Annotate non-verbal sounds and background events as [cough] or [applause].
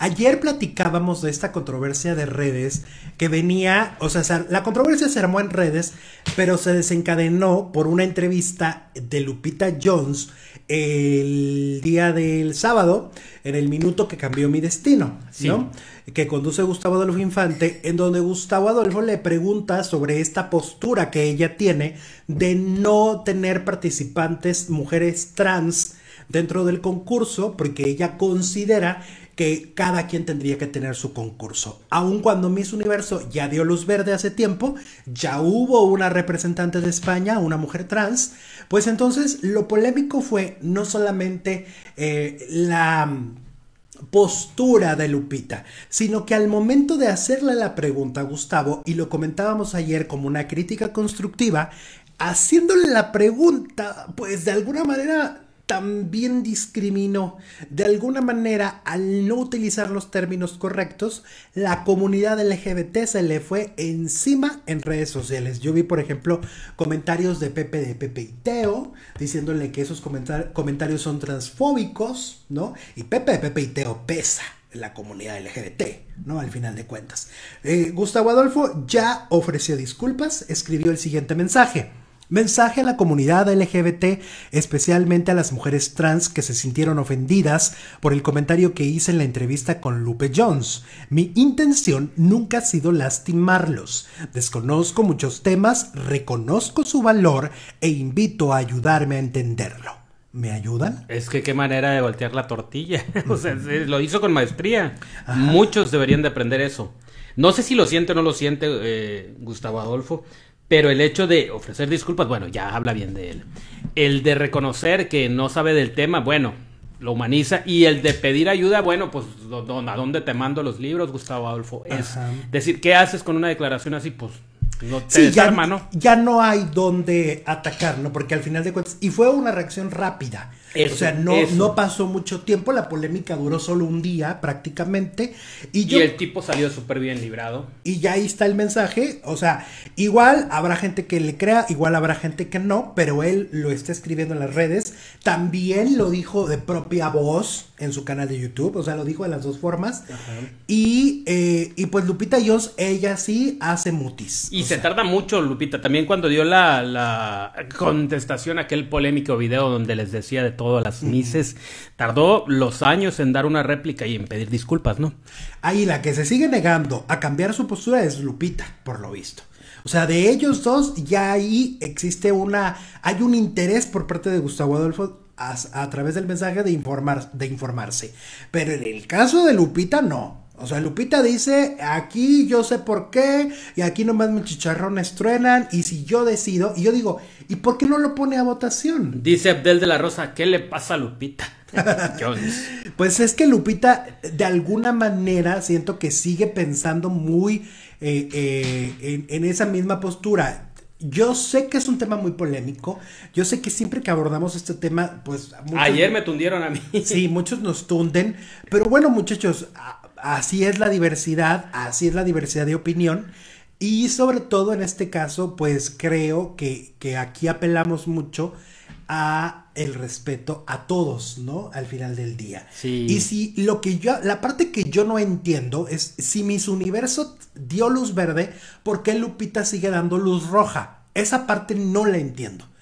Ayer platicábamos de esta controversia de redes que venía, o sea, la controversia se armó en redes, pero se desencadenó por una entrevista de Lupita Jones el día del sábado, en el minuto que cambió mi destino, sí. ¿no? Que conduce Gustavo Adolfo Infante, en donde Gustavo Adolfo le pregunta sobre esta postura que ella tiene de no tener participantes mujeres trans dentro del concurso, porque ella considera que cada quien tendría que tener su concurso. Aun cuando Miss Universo ya dio luz verde hace tiempo, ya hubo una representante de España, una mujer trans, pues entonces lo polémico fue no solamente eh, la mm, postura de Lupita, sino que al momento de hacerle la pregunta a Gustavo, y lo comentábamos ayer como una crítica constructiva, haciéndole la pregunta, pues de alguna manera también discriminó. De alguna manera, al no utilizar los términos correctos, la comunidad LGBT se le fue encima en redes sociales. Yo vi, por ejemplo, comentarios de Pepe de Pepe y Teo, diciéndole que esos comentarios son transfóbicos, ¿no? Y Pepe de Pepe y Teo pesa en la comunidad LGBT, ¿no? Al final de cuentas. Eh, Gustavo Adolfo ya ofreció disculpas, escribió el siguiente mensaje. Mensaje a la comunidad LGBT, especialmente a las mujeres trans que se sintieron ofendidas por el comentario que hice en la entrevista con Lupe Jones. Mi intención nunca ha sido lastimarlos. Desconozco muchos temas, reconozco su valor e invito a ayudarme a entenderlo. ¿Me ayudan? Es que qué manera de voltear la tortilla. [laughs] o sea, lo hizo con maestría. Muchos deberían de aprender eso. No sé si lo siente o no lo siente eh, Gustavo Adolfo, pero el hecho de ofrecer disculpas, bueno, ya habla bien de él. El de reconocer que no sabe del tema, bueno, lo humaniza. Y el de pedir ayuda, bueno, pues ¿a dónde te mando los libros, Gustavo Adolfo? Es decir, ¿qué haces con una declaración así? Pues no te ya, ¿no? Ya no hay dónde atacarlo, porque al final de cuentas. Y fue una reacción rápida o sea, no, no pasó mucho tiempo, la polémica duró solo un día prácticamente. Y, el tipo salió súper bien librado. Y ya ahí está el mensaje, o sea, igual habrá gente que le crea, igual habrá gente que no, pero él lo está escribiendo en las redes. También lo dijo de propia voz en su canal de YouTube, o sea, lo dijo de las dos formas. Eh, y, pues Lupita Dios, ella sí hace mutis. Y se tarda mucho Lupita, también cuando dio la, la contestación a aquel polémico video donde les decía de todas las mises. Tardó los años en dar una réplica y en pedir disculpas, ¿no? Ahí la que se sigue negando a cambiar su postura es Lupita, por lo visto. O sea, de ellos dos ya ahí existe una, hay un interés por parte de Gustavo Adolfo a, través del mensaje de, informar, de informarse. Pero en el caso de Lupita no. O sea, Lupita dice, aquí yo sé por qué, y aquí nomás mis chicharrones truenan, y si yo decido, y yo digo, ¿y por qué no lo pone a votación? Dice Abdel de la Rosa, ¿qué le pasa a Lupita? [laughs] pues es que Lupita, de alguna manera, siento que sigue pensando muy eh, eh, en, esa misma postura. Yo sé que es un tema muy polémico. Yo sé que siempre que abordamos este tema, pues. Ayer me tundieron a mí. Sí, muchos nos tunden. Pero bueno, muchachos, ah, así es la diversidad, así es la diversidad de opinión. Y sobre todo en este caso, pues creo que, aquí apelamos mucho a el respeto a todos, ¿no? Al final del día. Y si lo que yo, la parte que yo no entiendo es si Miss Universo dio luz verde, ¿por qué Lupita sigue dando luz roja? Esa parte no la entiendo.